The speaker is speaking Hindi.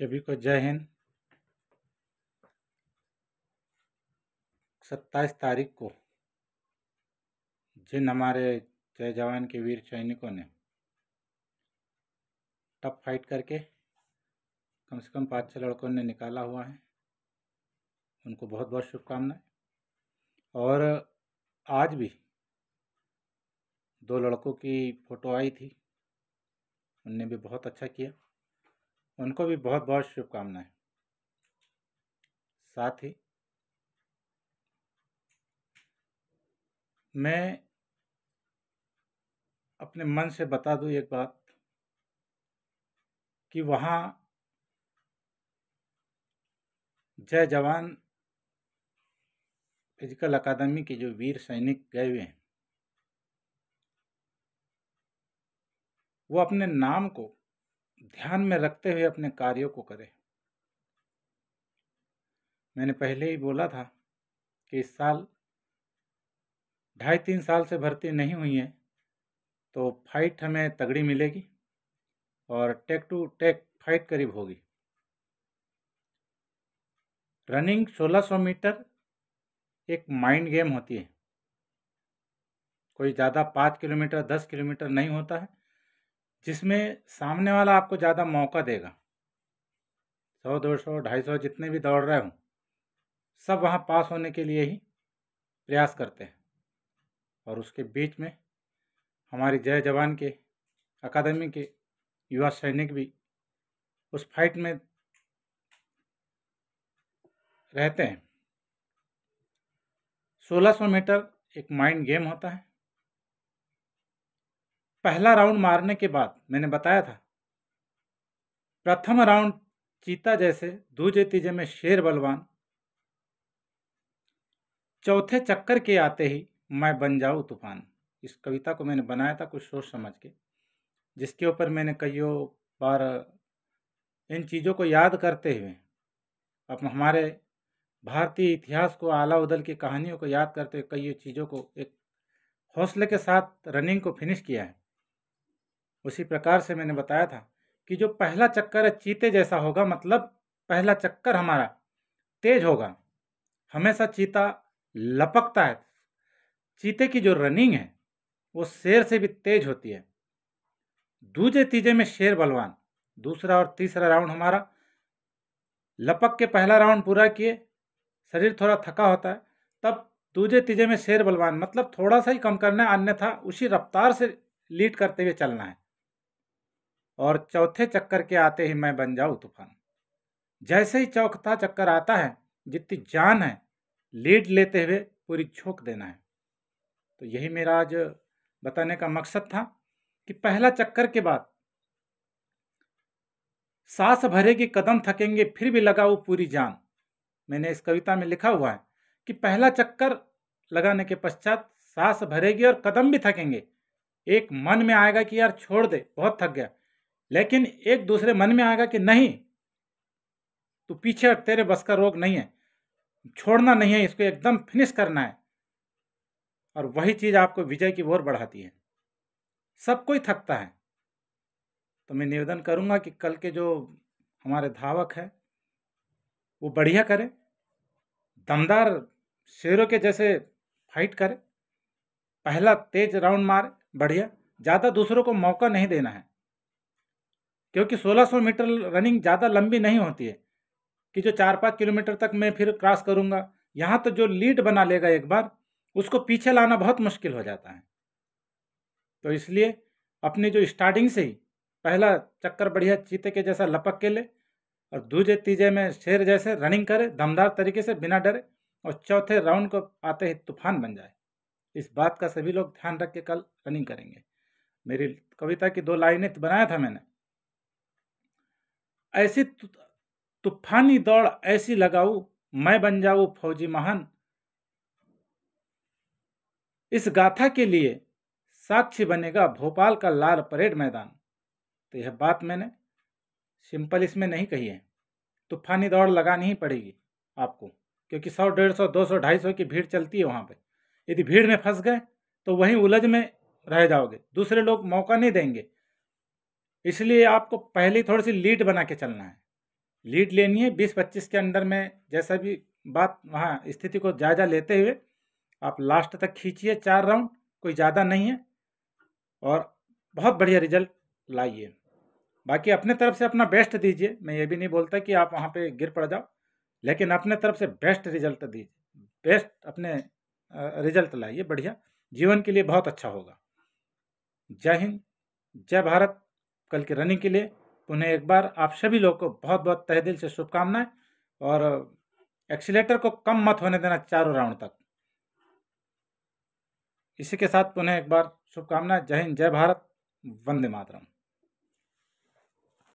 सभी को जय हिंद सत्ताईस तारीख को जिन हमारे जय जवान के वीर सैनिकों ने टफ फाइट करके कम से कम पाँच छः लड़कों ने निकाला हुआ है उनको बहुत बहुत शुभकामनाएं और आज भी दो लड़कों की फ़ोटो आई थी उनने भी बहुत अच्छा किया उनको भी बहुत बहुत शुभकामनाएं साथ ही मैं अपने मन से बता दूं एक बात कि वहाँ जय जवान फिजिकल अकादमी के जो वीर सैनिक गए हुए हैं वो अपने नाम को ध्यान में रखते हुए अपने कार्यों को करें मैंने पहले ही बोला था कि इस साल ढाई तीन साल से भर्ती नहीं हुई है तो फाइट हमें तगड़ी मिलेगी और टेक टू टेक फाइट करीब होगी रनिंग 1600 मीटर एक माइंड गेम होती है कोई ज़्यादा पाँच किलोमीटर दस किलोमीटर नहीं होता है जिसमें सामने वाला आपको ज़्यादा मौका देगा सौ दो सौ ढाई सौ जितने भी दौड़ रहे हों सब वहाँ पास होने के लिए ही प्रयास करते हैं और उसके बीच में हमारी जय जवान के अकादमी के युवा सैनिक भी उस फाइट में रहते हैं 1600 मीटर एक माइंड गेम होता है पहला राउंड मारने के बाद मैंने बताया था प्रथम राउंड चीता जैसे दूजे तीजे में शेर बलवान चौथे चक्कर के आते ही मैं बन जाऊँ तूफान इस कविता को मैंने बनाया था कुछ सोच समझ के जिसके ऊपर मैंने कईयों बार इन चीज़ों को याद करते हुए अब हमारे भारतीय इतिहास को आला उदल की कहानियों को याद करते हुए कई चीज़ों को एक हौसले के साथ रनिंग को फिनिश किया है उसी प्रकार से मैंने बताया था कि जो पहला चक्कर है चीते जैसा होगा मतलब पहला चक्कर हमारा तेज होगा हमेशा चीता लपकता है चीते की जो रनिंग है वो शेर से भी तेज होती है दूजे तीजे में शेर बलवान दूसरा और तीसरा राउंड हमारा लपक के पहला राउंड पूरा किए शरीर थोड़ा थका होता है तब दूजे तीजे में शेर बलवान मतलब थोड़ा सा ही कम करना है अन्यथा उसी रफ्तार से लीड करते हुए चलना है और चौथे चक्कर के आते ही मैं बन जाऊँ तूफान जैसे ही चौथा चक्कर आता है जितनी जान है लीड लेते हुए पूरी झोंक देना है तो यही मेरा आज बताने का मकसद था कि पहला चक्कर के बाद सांस भरेगी कदम थकेंगे फिर भी लगाओ पूरी जान मैंने इस कविता में लिखा हुआ है कि पहला चक्कर लगाने के पश्चात सांस भरेगी और कदम भी थकेंगे एक मन में आएगा कि यार छोड़ दे बहुत थक गया लेकिन एक दूसरे मन में आएगा कि नहीं तो पीछे तेरे बस का रोग नहीं है छोड़ना नहीं है इसको एकदम फिनिश करना है और वही चीज़ आपको विजय की ओर बढ़ाती है सब कोई थकता है तो मैं निवेदन करूँगा कि कल के जो हमारे धावक हैं वो बढ़िया करें दमदार शेरों के जैसे फाइट करें पहला तेज राउंड मार बढ़िया ज़्यादा दूसरों को मौका नहीं देना है क्योंकि 1600 मीटर रनिंग ज़्यादा लंबी नहीं होती है कि जो चार पाँच किलोमीटर तक मैं फिर क्रॉस करूँगा यहाँ तो जो लीड बना लेगा एक बार उसको पीछे लाना बहुत मुश्किल हो जाता है तो इसलिए अपनी जो स्टार्टिंग से ही पहला चक्कर बढ़िया चीते के जैसा लपक के ले और दूजे तीजे में शेर जैसे रनिंग करे दमदार तरीके से बिना डरे और चौथे राउंड को आते ही तूफान बन जाए इस बात का सभी लोग ध्यान रख के कल रनिंग करेंगे मेरी कविता की दो लाइनें तो बनाया था मैंने ऐसी तूफानी दौड़ ऐसी लगाऊ मैं बन जाऊ फौजी महान इस गाथा के लिए साक्षी बनेगा भोपाल का लाल परेड मैदान तो यह बात मैंने सिंपल इसमें नहीं कही है तूफानी दौड़ लगानी ही पड़ेगी आपको क्योंकि सौ डेढ़ सौ दो सौ ढाई सौ की भीड़ चलती है वहां पे यदि भीड़ में फंस गए तो वहीं उलझ में रह जाओगे दूसरे लोग मौका नहीं देंगे इसलिए आपको पहले थोड़ी सी लीड बना के चलना है लीड लेनी है बीस पच्चीस के अंडर में जैसा भी बात वहाँ स्थिति को जायजा लेते हुए आप लास्ट तक खींचिए चार राउंड कोई ज़्यादा नहीं है और बहुत बढ़िया रिजल्ट लाइए बाकी अपने तरफ से अपना बेस्ट दीजिए मैं ये भी नहीं बोलता कि आप वहाँ पे गिर पड़ जाओ लेकिन अपने तरफ से बेस्ट रिजल्ट दीजिए बेस्ट अपने रिजल्ट लाइए बढ़िया जीवन के लिए बहुत अच्छा होगा जय हिंद जय भारत कल की रनिंग के लिए पुनः तो एक बार आप सभी लोग को बहुत बहुत तह दिल से शुभकामनाएं और एक्सीटर को कम मत होने देना चारों राउंड तक इसी के साथ पुनः एक बार शुभकामनाएं जय हिंद जय भारत वंदे मातरम